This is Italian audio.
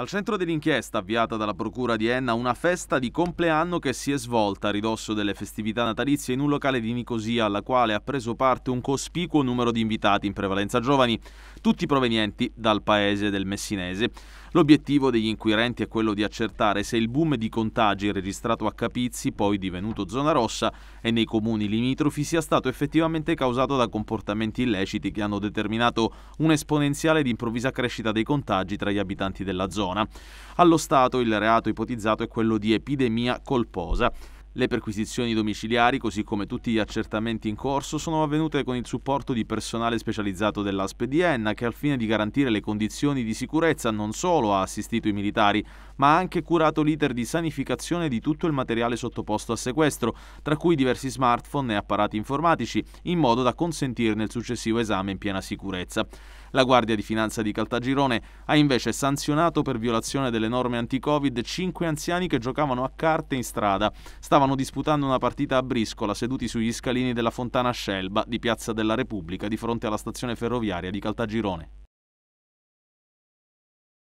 Al centro dell'inchiesta avviata dalla Procura di Enna una festa di compleanno che si è svolta a ridosso delle festività natalizie in un locale di Nicosia alla quale ha preso parte un cospicuo numero di invitati, in prevalenza giovani, tutti provenienti dal paese del Messinese. L'obiettivo degli inquirenti è quello di accertare se il boom di contagi registrato a Capizzi, poi divenuto zona rossa, e nei comuni limitrofi sia stato effettivamente causato da comportamenti illeciti che hanno determinato un'esponenziale ed improvvisa crescita dei contagi tra gli abitanti della zona zona. Allo Stato il reato ipotizzato è quello di epidemia colposa. Le perquisizioni domiciliari, così come tutti gli accertamenti in corso, sono avvenute con il supporto di personale specializzato dell'ASP di Enna che al fine di garantire le condizioni di sicurezza non solo ha assistito i militari, ma ha anche curato l'iter di sanificazione di tutto il materiale sottoposto a sequestro, tra cui diversi smartphone e apparati informatici, in modo da consentirne il successivo esame in piena sicurezza. La Guardia di Finanza di Caltagirone ha invece sanzionato per violazione delle norme anti-Covid cinque anziani che giocavano a carte in strada. Stavano stavano disputando una partita a briscola seduti sugli scalini della fontana Scelba di Piazza della Repubblica di fronte alla stazione ferroviaria di Caltagirone.